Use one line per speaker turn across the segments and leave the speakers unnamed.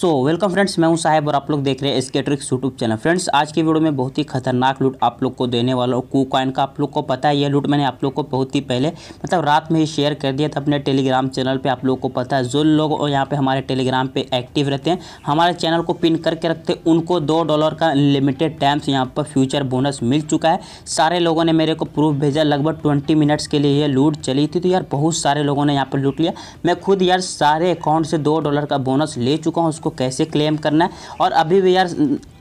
so welcome friends मैं हूं साहेब और आप लोग देख रहे हैं इसके ट्रिक्स यूट्यूब चैनल फ्रेंड्स आज की वीडियो में बहुत ही खतरनाक लूट आप लोग को देने वाला हूँ कू कॉइन का आप लोग को पता है यह लूट मैंने आप लोग को बहुत ही पहले मतलब रात में ही शेयर कर दिया था अपने टेलीग्राम चैनल पे आप लोग को पता है जो लोग यहाँ पर हमारे टेलीग्राम पर एक्टिव रहते हैं हमारे चैनल को पिन करके रखते हैं उनको दो डॉलर का अनलिमिटेड टाइम्स यहाँ पर फ्यूचर बोनस मिल चुका है सारे लोगों ने मेरे को प्रूफ भेजा लगभग ट्वेंटी मिनट्स के लिए यह लूट चली थी तो यार बहुत सारे लोगों ने यहाँ पर लूट लिया मैं खुद यार सारे अकाउंट से दो डॉलर का बोनस ले चुका हूँ उसको उसको कैसे क्लेम करना है और अभी भी यार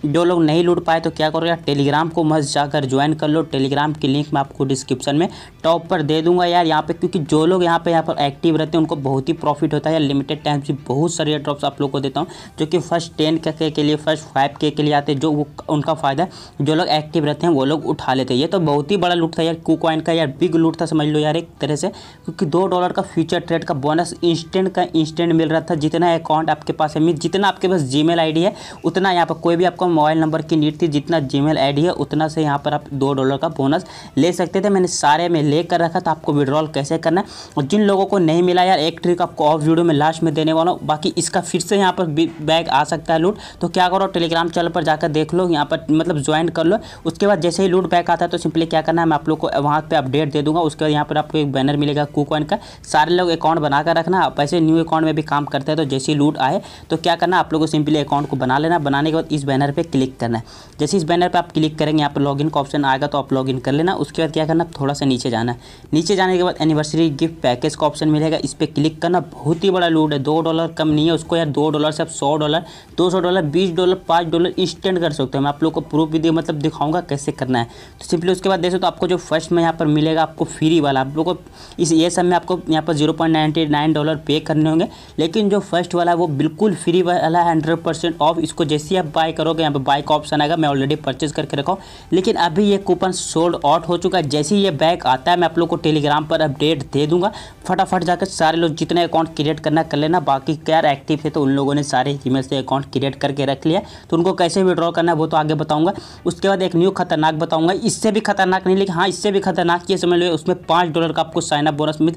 जो लोग नहीं लूट पाए तो क्या करो यार टेलीग्राम को मस्त जाकर ज्वाइन कर लो टेलीग्राम की लिंक मैं आपको डिस्क्रिप्शन में टॉप पर दे दूंगा यार यहाँ पे क्योंकि जो लोग यहाँ पे यहाँ पर एक्टिव रहते हैं उनको बहुत ही प्रॉफिट होता है लिमिटेड टाइम से बहुत सारे एयर ड्रॉप्स आप लोग को देता हूँ जो कि फर्स्ट टेन के, के, के लिए फर्स्ट फाइव के के लिए आते हैं जो वो उनका फ़ायदा जो लोग एक्टिव रहते हैं वो लोग उठा लेते हैं ये तो बहुत ही बड़ा लूट था यार कू कॉइन का यार बिग लूट था समझ लो यार एक तरह से क्योंकि दो डॉलर का फ्यूचर ट्रेड का बोनस इंस्टेंट का इंस्टेंट मिल रहा था जितना अकाउंट आपके पास है मीन जितना आपके पास जी मेल है उतना यहाँ पर कोई भी आपको आपका मोबाइल नंबर की नीड थी जितना जीमेल आईडी है उतना से यहाँ पर आप दो डॉलर का बोनस ले सकते थे मैंने सारे में ले कर रखा था आपको विड्रॉल कैसे करना है और जिन लोगों को नहीं मिला यार एक ट्रिक आपको ऑफ वीडियो में लास्ट में देने वाला हूँ बाकी इसका फिर से यहाँ पर बैग आ सकता है लूट तो क्या करो टेलीग्राम चैनल पर जाकर देख लो यहाँ पर मतलब ज्वाइन कर लो उसके बाद जैसे ही लूट बैग आता है तो सिंपली क्या करना है मैं आप लोग को वहाँ पर अपडेट दे दूँगा उसके बाद यहाँ पर आपको एक बैनर मिलेगा कूकॉइन का सारे लोग अकाउंट बनाकर रखना आप ऐसे न्यू अकाउंट में भी काम करते हैं तो जैसे ही लूट आए तो क्या करना आप लोग को सिंपली अकाउंट को बना लेना बनाने के बाद इस बैनर पे क्लिक करना है जैसे इस बैनर पे आप क्लिक करेंगे यहाँ पर लॉगिन का ऑप्शन आएगा तो आप लॉगिन कर लेना उसके बाद क्या करना थोड़ा सा नीचे जाना नीचे जाने के बाद एनिवर्सरी गिफ्ट पैकेज का ऑप्शन मिलेगा इस पर क्लिक करना बहुत ही बड़ा लूट है दो डॉलर कम नहीं है उसको यार दो डॉलर से आप सौ डॉलर दो सौ डॉलर बीस डॉलर पाँच डॉलर इंस्टेंट कर सकते हो मैं आप लोग को प्रूफ भी मतलब दिखाऊंगा कैसे करना है तो सिंपली उसके बाद देखो तो आपको जो फर्स्ट में यहाँ पर मिलेगा आपको फ्री वाला आप लोग को इस ये सब में आपको यहाँ पर जीरो पॉइंट नाइन डॉलर पे करने होंगे लेकिन जो फर्स्ट वाला है वो बिल्कुल फ्री वाला है हंड्रेड परसेंट ऑफ इसको जैसे आप बाय करोगे यहाँ पे बाइक ऑप्शन आएगा मैं ऑलरेडी परचेज करके रखा हूँ लेकिन अभी ये कूपन सोल्ड आउट हो चुका है जैसे ही ये बैग आता है मैं आप लोग को टेलीग्राम पर अपडेट दे दूंगा फटाफट जाकर सारे लोग जितने अकाउंट क्रिएट करना कर लेना बाकी क्या एक्टिव है तो उन लोगों ने सारे ईमेल से अकाउंट क्रिएट करके रख लिया तो उनको कैसे विड्रॉ करना है वो तो आगे बताऊँगा उसके बाद एक न्यू खतरनाक बताऊँगा इससे भी खतरनाक नहीं लेकिन हाँ इससे भी खतरनाक ये समझ लो उसमें पाँच डॉलर का आपको साइनअप बोनस मिल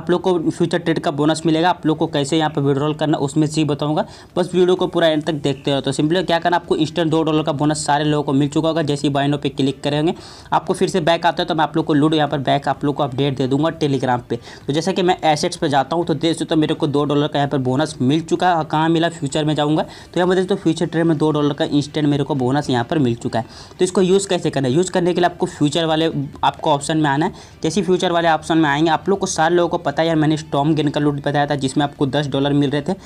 आप लोग को फ्यूचर ट्रेड का बोनस मिलेगा आप लोग को कैसे यहाँ पर विड्रॉल करना उसमें सी बताऊँगा बस वीडियो को पूरा एंड तक देखते रहो तो सिंपली क्या करना आपको इस एडिशनल दो डॉलर का बोनस सारे लोगों को मिल चुका होगा जैसे ही बाइनो पे क्लिक करेंगे आपको फिर से बैक आता है तो मैं आप लोग को लूडो यहाँ पर बैक आप लोग को अपडेट दे दूंगा टेलीग्राम पर तो जैसे कि मैं एसेट्स पर जाता हूँ तो देख सकते तो मेरे को दो डॉलर का यहाँ पर बोनस मिल चुका है कहाँ मिला फ्यूचर में जाऊँगा तो यहाँ पर तो फ्यूचर ट्रेड में दो डॉलर का इंस्टेंट मेरे को बोनस यहाँ पर मिल चुका है तो इसको यूज़ कैसे करना है यूज़ करने के लिए आपको फ्यूचर वाले आपको ऑप्शन में आना है जैसे फ्यूचर वाले ऑप्शन में आएंगे आप लोग को सारे लोगों को पता है यार मैंने स्टॉम गेन का लूट बताया था जिसमें आपको दस डॉलर मिल रहे थे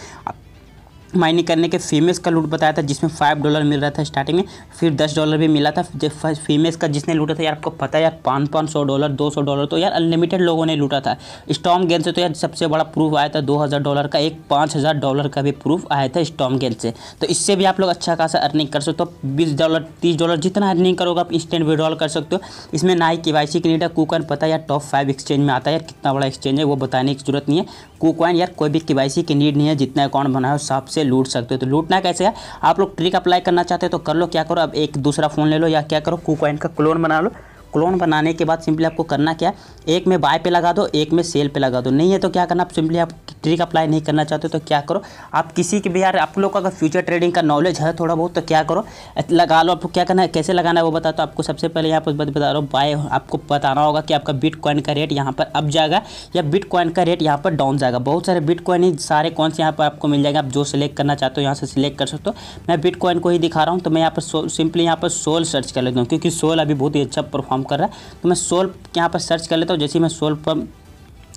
माइनिंग करने के फीमेल्स का लूट बताया था जिसमें फाइव डॉलर मिल रहा था स्टार्टिंग में फिर दस डॉलर भी मिला था जब फीमेल्स का जिसने लूटा था यार आपको पता है यार पाँच पाँच सौ डॉलर दो सौ डॉलर तो यार अनलिमिटेड लोगों ने लूटा था स्टॉम गेंद से तो यार सबसे बड़ा प्रूफ आया था दो हज़ार डॉलर का एक पाँच हज़ार डॉलर का भी प्रूफ आया था स्टॉम गेंद से तो इससे भी आप लोग अच्छा खासा अर्निंग कर सकते हो तो बीस डॉलर तीस डॉलर जितना अर्निंग करोगे आप इंस्टेंट विड्रॉल कर सकते हो इसमें ना ही के वाई सी कूकन पता है यार टॉप फाइव एक्सचेंज में आता है यार कितना बड़ा एक्सचेंज है वो बताने की जरूरत नहीं है कूकॉइन यार कोई भी के वाई सी की नीड नहीं है जितना अकाउंट बनाया हो सबसे लूट सकते हो तो लूटना कैसे है आप लोग ट्रिक अप्लाई करना चाहते हो तो कर लो क्या करो अब एक दूसरा फ़ोन ले लो या क्या करो कूकॉइन का क्लोन बना लो क्लोन बनाने के बाद सिंपली आपको करना क्या एक में बाय पे लगा दो एक में सेल पे लगा दो नहीं है तो क्या करना आप सिंपली आप ट्रिक अप्लाई नहीं करना चाहते तो क्या करो आप किसी के भी यार आप लोग का अगर फ्यूचर ट्रेडिंग का नॉलेज है थोड़ा बहुत तो क्या करो लगा लो आपको क्या करना है कैसे लगाना है वो बता तो आपको सबसे पहले यहाँ पर बता रहा हूँ बाय आपको बताना होगा कि आपका बिट का रेट यहाँ पर अप जाएगा या बिट का रेट यहाँ पर डाउन जाएगा बहुत सारे बिट ही सारे कौन से यहाँ पर आपको मिल जाएगा आप जो सिलेक्ट करना चाहते हो यहाँ से सिलेक्ट कर सकते हो मैं बिट को ही दिखा रहा हूँ तो मैं यहाँ पर सिंपली यहाँ पर सोल सर्च कर लेता हूँ क्योंकि सोल अभी बहुत ही अच्छा परफॉर्म कर रहा है तो मैं सोल्व यहाँ पर सर्च कर लेता हूँ जैसे मैं सोल्व पर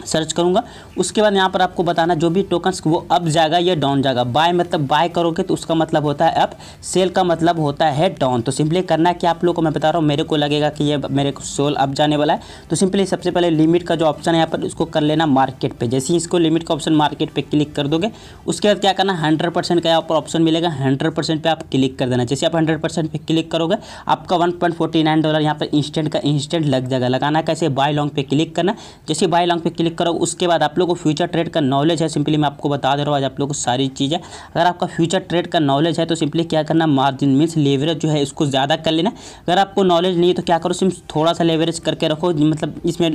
सर्च करूंगा उसके बाद यहाँ पर आपको बताना जो भी टोकन्स वो अप जाएगा या डाउन जाएगा बाय मतलब बाय करोगे तो उसका मतलब होता है अप सेल का मतलब होता है डाउन तो सिंपली करना है कि आप लोगों को मैं बता रहा हूँ मेरे को लगेगा कि ये मेरे को सोल अप जाने वाला है तो सिंपली सबसे पहले लिमिट का जो ऑप्शन है यहाँ पर उसको कर लेना मार्केट पर जैसे ही इसको लिमिट का ऑप्शन मार्केट पर क्लिक कर दोगे उसके बाद क्या करना हंड्रेड परसेंट का यहाँ पर ऑप्शन मिलेगा हंड्रेड परसेंट पर आप क्लिक कर देना जैसे आप हंड्रेड परसेंट पर क्लिक करोगे आपका one point forty nine dollar यहाँ पर इंस्टेंट का इंस्टेंट लग जाएगा लगाना कैसे बाय लॉन्ग पे क्लिक करना जैसे बाय लॉन्ग पे क्लिक क्लिक करोगे उसके बाद आप लोग को फ्यूचर ट्रेड का नॉलेज है सिंपली मैं आपको बता दे रहा हूँ आज आप लोग को सारी चीज़ें अगर आपका फ्यूचर ट्रेड का नॉलेज है तो सिंपली क्या करना मार्जिन मीन्स लेवरेज जो है इसको ज़्यादा कर लेना अगर आपको नॉलेज नहीं है तो क्या करो सिर्फ थोड़ा सा लेवरेज करके रखो मतलब इसमें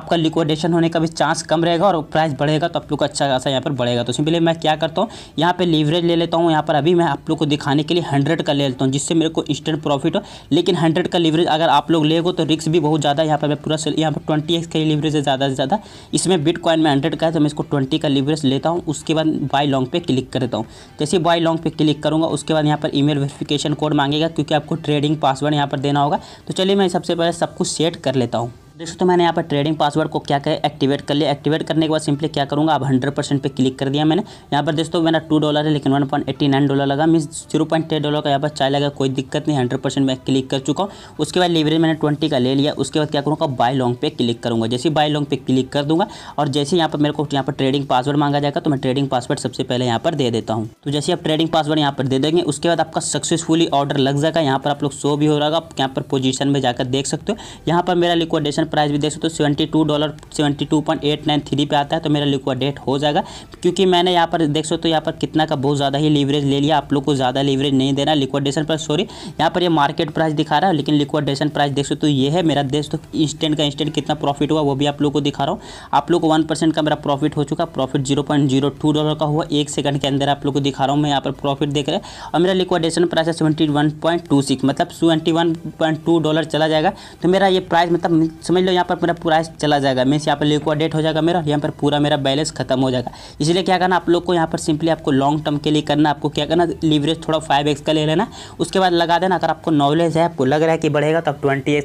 आपका लिक्विडेशन होने का भी चांस कम रहेगा और प्राइस बढ़ेगा तो आप लोग का अच्छा खासा यहाँ पर बढ़ेगा तो सिंपली मैं क्या करता हूँ यहाँ पर लेवरेज ले लेता हूँ यहाँ पर अभी मैं आप लोग को दिखाने के लिए हंड्रेड का ले लेता हूँ जिससे मेरे को इंस्टेंट प्रॉफिट हो लेकिन हंड्रेड का लीवरेज अगर आप लोग ले तो रिस्क भी बहुत ज़्यादा यहाँ पर मैं पूरा यहाँ पर ट्वेंटी एक्स का लेवरेज है ज़्यादा से ज़्यादा इसमें बिटकॉइन में हंड्रेड का है तो मैं इसको ट्वेंटी का लिवरेज लेता हूँ उसके बाद बाई लॉन्ग पे क्लिक कर देता हूँ जैसे बाई लॉन्ग पे क्लिक करूँगा उसके बाद यहाँ पर ईमेल वेरिफिकेशन कोड मांगेगा क्योंकि आपको ट्रेडिंग पासवर्ड यहाँ पर देना होगा तो चलिए मैं सबसे पहले सब कुछ सेट कर लेता हूँ देखो तो मैंने यहाँ पर ट्रेडिंग पासवर्ड को क्या क्या एक्टिवेट कर लिया एक्टिवेट करने के बाद सिंपली क्या करूँगा अब हंड्रेड परसेंट पर क्लिक कर दिया मैंने यहाँ पर दोस्तों मेरा टू डॉलर है लेकिन one point eighty nine dollar लगा mean zero point ten dollar का यहाँ पर चाय लगा कोई दिक्कत नहीं हंड्रेड परसेंट मैं क्लिक कर चुका हूँ उसके बाद लेवरेज मैंने ट्वेंटी का ले लिया उसके बाद क्या करूँगा बाय लॉन्ग पे क्लिक करूँगा जैसे बाय लॉन्ग पे क्लिक कर दूँगा और जैसे यहाँ पर मेरे को यहाँ पर ट्रेडिंग पासवर्ड मांगा जाएगा तो मैं ट्रेडिंग पासवर्ड सबसे पहले यहाँ पर दे देता हूँ तो जैसे आप ट्रेडिंग पासवर्ड यहाँ पर दे देंगे उसके बाद आपका सक्सेसफुली ऑर्डर लग जाएगा यहाँ पर आप लोग शो भी हो रहा यहाँ पर पोजिशन में जाकर देख सकते हो यहाँ पर मेरा लिक्विडेशन प्राइस भी देख सकते हो seventy two dollar seventy two point eight nine three पे आता है तो मेरा लिक्विडेट हो जाएगा क्योंकि मैंने यहाँ पर देख सकते हो तो यहाँ पर कितना का बहुत ज़्यादा ही लीवरेज ले लिया आप लोग को ज़्यादा लीवरेज नहीं देना लिक्विडेशन प्राइस सॉरी यहाँ पर ये मार्केट प्राइस दिखा रहा है लेकिन लिक्विडेशन प्राइस देख सकते हो ये है मेरा देख तो इंस्टेंट का इंस्टेंट कितना प्रॉफिट हुआ वो भी आप लोग को दिखा रहा हूँ आप लोग को वन परसेंट का मेरा प्रॉफिट हो चुका profit zero point zero two dollar का हुआ एक सेकंड के अंदर आप लोग को दिखा रहा हूँ मैं यहाँ पर प्रॉफिट देख रहे है और मेरा लिक्विडेशन प्राइस है seventy one point two six मतलब seventy one point two dollar चला जाएगा तो मेरा ये प्राइस मतलब समझ समझ लो यहाँ पर मेरा पूरा चला जाएगा मीन्स यहाँ पर लिक्वाडेट हो जाएगा मेरा यहाँ पर पूरा मेरा बैलेंस खत्म हो जाएगा इसलिए क्या करना आप लोग को यहाँ पर सिंपली आपको लॉन्ग टर्म के लिए करना आपको क्या करना लीवरेज थोड़ा फाइव का ले लेना उसके बाद लगा देना अगर आपको नॉलेज है आपको लग रहा है कि बढ़ेगा तो आप ट्वेंटी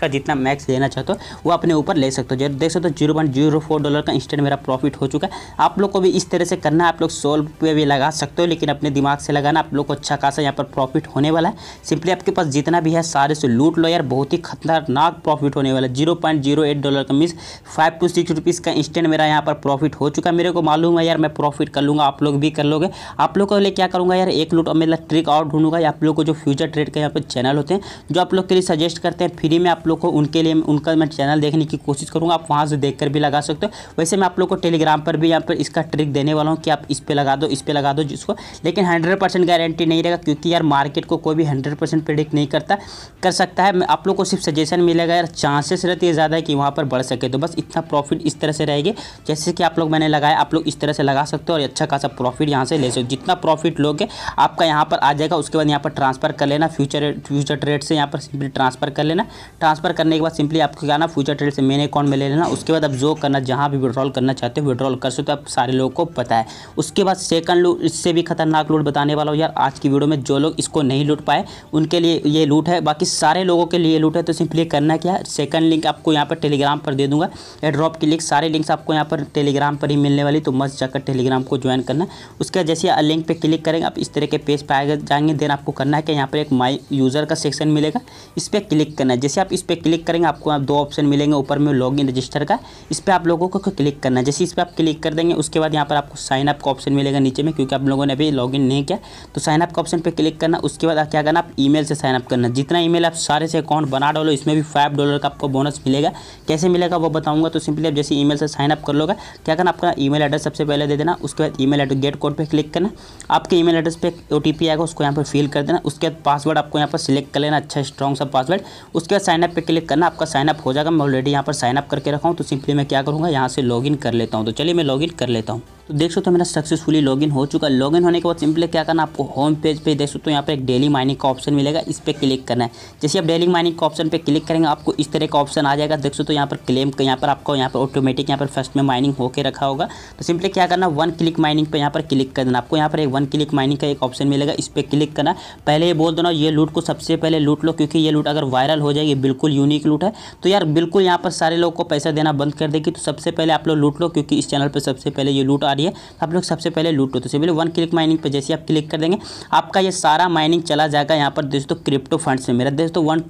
का जितना मैक्स लेना चाहते हो वो अपने ऊपर ले सकते हो देख सकते हो जीरो डॉलर का इंस्टेंट मेरा प्रॉफिट हो चुका है आप लोग को भी इस तरह से करना आप लोग सोल पे भी लगा सकते हो लेकिन अपने दिमाग से लगाना आप लोग को अच्छा खासा यहाँ पर प्रॉफिट होने वाला है सिंपली आपके पास जितना भी है सारे से लूट लो यार बहुत ही खतरनाक प्रॉफिट होने वाला है zero point zero eight dollar का मीस फाइव टू सिक्स रुपीज़ का इंस्टेंट मेरा यहाँ पर प्रॉफिट हो चुका है मेरे को मालूम है यार मैं प्रॉफिट कर लूँगा आप लोग भी कर लोगे आप लोग के लिए क्या करूँगा यार एक नोट मेरा ट्रिक और ढूंढूंगा आप लोग को जो फ्यूचर ट्रेड का यहाँ पर चैनल होते हैं जो आप लोग के लिए सजेस्ट करते हैं फ्री में आप लोग को उनके लिए उनका मैं चैनल देखने की कोशिश करूँगा आप वहाँ से देख भी लगा सकते हो वैसे मैं आप लोग को टेलीग्राम पर भी यहाँ पर इसका ट्रिक देने वाला हूँ कि आप इस पर लगा दो इस पर लगा दो जिसको लेकिन हंड्रेड गारंटी नहीं रहेगा क्योंकि यार मार्केट को कोई भी हंड्रेड प्रेडिक्ट नहीं करता कर सकता है आप लोग को सिर्फ सजेशन मिलेगा यार चांसेस नुसरत ये ज़्यादा है कि वहाँ पर बढ़ सके तो बस इतना प्रॉफिट इस तरह से रहेगी जैसे कि आप लोग मैंने लगाया आप लोग इस तरह से लगा सकते हो और अच्छा खासा प्रॉफिट यहाँ से ले सकते हो जितना प्रॉफिट लोगे आपका यहाँ पर आ जाएगा उसके बाद यहाँ पर ट्रांसफर कर लेना फ्यूचर फ्यूचर ट्रेड से यहाँ पर सिंपली ट्रांसफर कर लेना ट्रांसफर करने के बाद सिंपली आपको क्या ना फ्यूचर ट्रेड से मेन अकाउंट में ले लेना उसके बाद आप जो करना जहाँ भी विड्रॉल करना चाहते हो विड्रॉल कर सकते हो आप सारे लोगों को पता है उसके बाद सेकंड लूट इससे भी खतरनाक लूट बताने वाला हूँ यार आज की वीडियो में जो लोग इसको नहीं लूट पाए उनके लिए ये लूट है बाकी सारे लोगों के लिए लूट है तो सिंपली करना क्या है सेकंड लिंक लिंक आपको यहाँ पर टेलीग्राम पर दे दूंगा एड्रॉप की लिंक सारे लिंक्स आपको यहाँ पर टेलीग्राम पर ही मिलने वाली तो मस्त जाकर टेलीग्राम को ज्वाइन करना उसके जैसे लिंक पर क्लिक करेंगे आप इस तरह के पेज पर आगे जाएंगे देन आपको करना है कि यहाँ पर एक माई यूज़र का सेक्शन मिलेगा इस पर क्लिक करना है जैसे आप इस पर क्लिक करेंगे आपको आप दो ऑप्शन मिलेंगे ऊपर में लॉग इन रजिस्टर का इस पर आप लोगों को क्लिक करना है जैसे इस पर आप क्लिक कर देंगे उसके बाद यहाँ पर आपको साइनअप का ऑप्शन मिलेगा नीचे में क्योंकि आप लोगों ने अभी लॉग नहीं किया तो साइन का ऑप्शन पर क्लिक करना उसके बाद क्या करना आप ईमेल से साइनअप करना जितना ईमेल आप सारे से अकाउंट बना डालो इसमें भी फाइव डॉलर का आपको बोनस बोनस मिलेगा कैसे मिलेगा वो बताऊंगा तो सिंपली आप जैसे ईमेल से साइन अप कर लोगे क्या करना आपका ईमेल एड्रेस सबसे पहले दे देना उसके बाद ईमेल एड्रेस गेट कोड पर क्लिक करना आपके ईमेल एड्रेस पे ओ आएगा उसको यहाँ पर फिल कर देना उसके बाद पासवर्ड आपको यहाँ पर सिलेक्ट कर लेना अच्छा स्ट्रॉन्ग सा पासवर्ड उसके बाद साइनअप पर क्लिक करना आपका साइनअप हो जाएगा मैं ऑलरेडी यहाँ पर साइनअप करके रखा हूँ तो सिंपली मैं क्या करूँगा यहाँ से लॉगिन कर लेता हूँ तो चलिए मैं लॉग कर लेता हूँ तो देख सकते हो मेरा सक्सेसफुली लॉगिन हो चुका है लॉगिन होने के बाद सिंपली क्या करना आपको होम पेज पे देख सकते हो यहाँ पे एक डेली माइनिंग का ऑप्शन मिलेगा इस पर क्लिक करना है जैसे आप डेली माइनिंग का ऑप्शन पर क्लिक करेंगे आपको इस तरह का ऑप्शन आ जाएगा देख सकते हो यहाँ पर क्लेम यहाँ पर आपको यहाँ पर ऑटोमेटिक यहाँ पर फर्स्ट में माइनिंग होकर रखा होगा तो सिंपली क्या करना वन क्लिक माइनिंग पर यहाँ पर क्लिक कर देना आपको यहाँ पर एक वन क्लिक माइनिंग का एक ऑप्शन मिलेगा इस पर क्लिक करना पहले ये बोल देना ये लूट को सबसे पहले लूट लो क्योंकि ये लूट अगर वायरल हो जाएगी बिल्कुल यूनिक लूट है तो यार बिल्कुल यहाँ पर सारे लोग को पैसा देना बंद कर देगी तो सबसे पहले आप लोग लूट लो क्योंकि इस चैनल पर सबसे पहले ये लूट आ रही है तो आप लोग सबसे पहले लूट लो होते तो हैं वन क्लिक माइनिंग पर जैसे आप क्लिक कर देंगे आपका ये सारा माइनिंग चला जाएगा यहाँ पर दोस्तों क्रिप्टो फंड से मेरा दोस्तों वन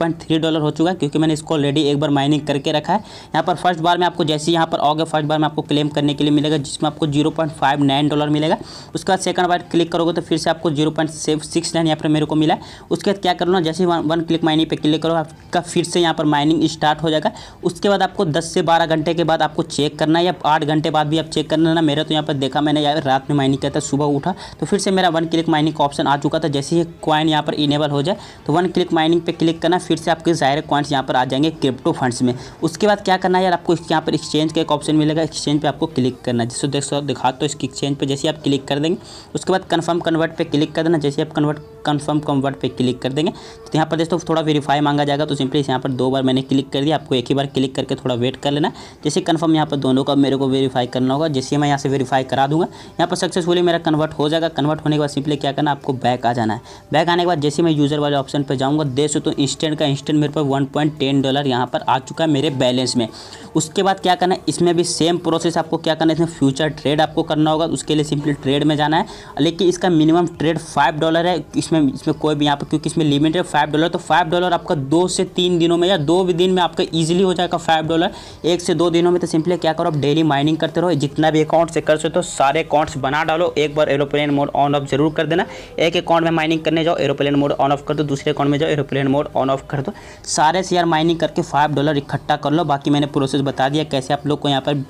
डॉलर हो चुका है क्योंकि मैंने इसको ऑलरेडी एक बार माइनिंग करके रखा है यहाँ पर फर्स्ट बार में आपको जैसे यहाँ पर आओगे फर्स्ट बार में आपको क्लेम करने के लिए मिलेगा जिसमें आपको जीरो डॉलर मिलेगा उसके बाद सेकंड बार क्लिक करोगे तो फिर से आपको जीरो पॉइंट पर मेरे को मिला उसके बाद क्या कर लो जैसे वन, वन क्लिक माइनिंग पे क्लिक करो आपका फिर से यहाँ पर माइनिंग स्टार्ट हो जाएगा उसके बाद आपको 10 से 12 घंटे के बाद आपको चेक करना है या 8 घंटे बाद भी आप चेक करना ना मेरा तो यहाँ पर देखा मैंने यार रात में माइनिंग किया था सुबह उठा तो फिर से मेरा वन क्लिक माइनिंग का ऑप्शन आ चुका था जैसे ही कॉइन यहाँ पर इनेबल हो जाए तो वन क्लिक माइनिंग पे क्लिक करना फिर से आपके सारे कॉइन्स यहाँ पर आ जाएंगे क्रिप्टो फंड्स में उसके बाद क्या करना है यार आपको यहाँ पर एक्सचेंज का एक ऑप्शन मिलेगा एक्सचेंज पर आपको क्लिक करना जैसे देख दिखा तो इसके एक्सचेंज पर जैसे आप क्लिक कर देंगे उसके बाद कन्फर्म कन्वर्ट पर क्लिक कर देना जैसे आप कन्वर्ट कन्फर्म कन्वर्ट पे क्लिक कर देंगे तो यहाँ पर दोस्तों थोड़ा वेरीफाई मांगा जाएगा तो सिंपली यहाँ पर दो बार मैंने क्लिक कर दिया आपको एक ही बार क्लिक करके थोड़ा वेट कर लेना जैसे कन्फर्म यहाँ पर दोनों का मेरे को वेरीफाई करना होगा जैसे मैं यहाँ से वेरीफाई करा दूँगा यहाँ पर सक्सेसफुली मेरा कन्वर्ट हो जाएगा कन्वर्ट होने के बाद सिंपली क्या करना आपको बैक आ जाना है बैक आने के बाद जैसे मैं यूज़र वाले ऑप्शन पर जाऊँगा देख तो इंस्टेंट का इंस्टेंट मेरे पर वन डॉलर यहाँ पर आ चुका है मेरे बैलेंस में उसके बाद क्या करना है इसमें भी सेम प्रोसेस आपको क्या करना है इसमें फ्यूचर ट्रेड आपको करना होगा उसके लिए सिंपली ट्रेड में जाना है लेकिन इसका मिनिमम ट्रेड फाइव डॉलर है इस इसमें इसमें कोई भी यहाँ पर क्योंकि इसमें लिमिट है फाइव डॉलर तो फाइव डॉलर आपका दो से तीन दिनों में या दो भी दिन में आपका ईजिली हो जाएगा फाइव डॉलर एक से दो दिनों में तो सिंपली क्या करो आप डेली माइनिंग करते रहो जितना भी अकाउंट से कर सकते हो सारे अकाउंट्स बना डालो एक बार एरोप्लेन मोड ऑन ऑफ जरूर कर देना एक अकाउंट में माइनिंग करने जाओ एरोप्लेन मोड ऑन ऑफ कर दो दूसरे अकाउंट में जाओ एरोप्लेन मोड ऑन ऑफ कर दो सारे शेयर माइनिंग करके फाइव डॉलर इकट्ठा कर लो बाकी मैंने प्रोसेस बता दिया कैसे आप लोग को यहाँ पर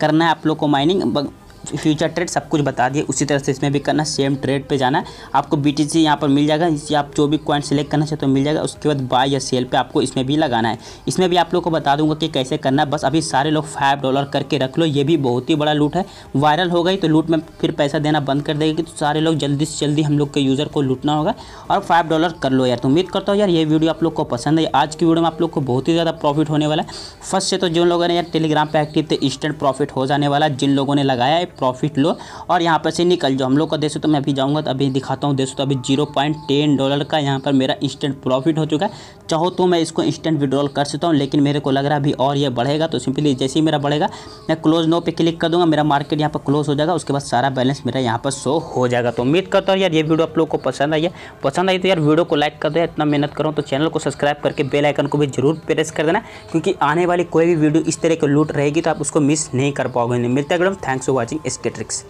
करना है आप लोग को माइनिंग फ्यूचर ट्रेड सब कुछ बता दिए उसी तरह से इसमें भी करना सेम ट्रेड पे जाना है आपको बी टी यहाँ पर मिल जाएगा इससे आप जो भी कॉइन सेलेक्ट करना चाहते हो तो मिल जाएगा उसके बाद बाय या सेल पे आपको इसमें भी लगाना है इसमें भी आप लोग को बता दूंगा कि कैसे करना है बस अभी सारे लोग फाइव डॉलर करके रख लो ये भी बहुत ही बड़ा लूट है वायरल हो गई तो लूट में फिर पैसा देना बंद कर देगा तो सारे लोग जल्दी से जल्दी हम लोग के यूज़र को लूटना होगा और फाइव डॉलर कर लो यार तो उम्मीद करता हूँ यार ये वीडियो आप लोग को पसंद है आज की वीडियो में आप लोग को बहुत ही ज़्यादा प्रॉफिट होने वाला है फर्स्ट से तो जिन लोगों ने यार टेलीग्राम पर एक्टिव थे इंस्टेंट प्रॉफिट हो जाने वाला जिन लोगों ने लगाया है प्रॉफिट लो और यहाँ पर से निकल जाओ हम लोग का देखो तो मैं अभी जाऊँगा तो अभी दिखाता हूँ देखो तो अभी जीरो पॉइंट टेन डॉलर का यहाँ पर मेरा इंस्टेंट प्रॉफिट हो चुका है चाहो तो मैं इसको इंस्टेंट विड्रॉल कर सकता हूँ लेकिन मेरे को लग रहा है अभी और ये बढ़ेगा तो सिंपली जैसे ही मेरा बढ़ेगा मैं क्लोज नो पे क्लिक कर दूँगा मेरा मार्केट यहाँ पर क्लोज हो जाएगा उसके बाद सारा बैलेंस मेरा यहाँ पर शो हो जाएगा तो उम्मीद करता हूँ यार ये वीडियो आप लोग को पसंद आई है पसंद आई तो यार वीडियो को लाइक कर दो इतना मेहनत करो तो चैनल को सब्सक्राइब करके बेल आइकन को भी जरूर प्रेस कर देना क्योंकि आने वाली कोई भी वीडियो इस तरह की लूट रहेगी तो आप उसको मिस नहीं कर पाओगे मिलता है थैंक्स फॉर वॉचिंग इसके ट्रिक्स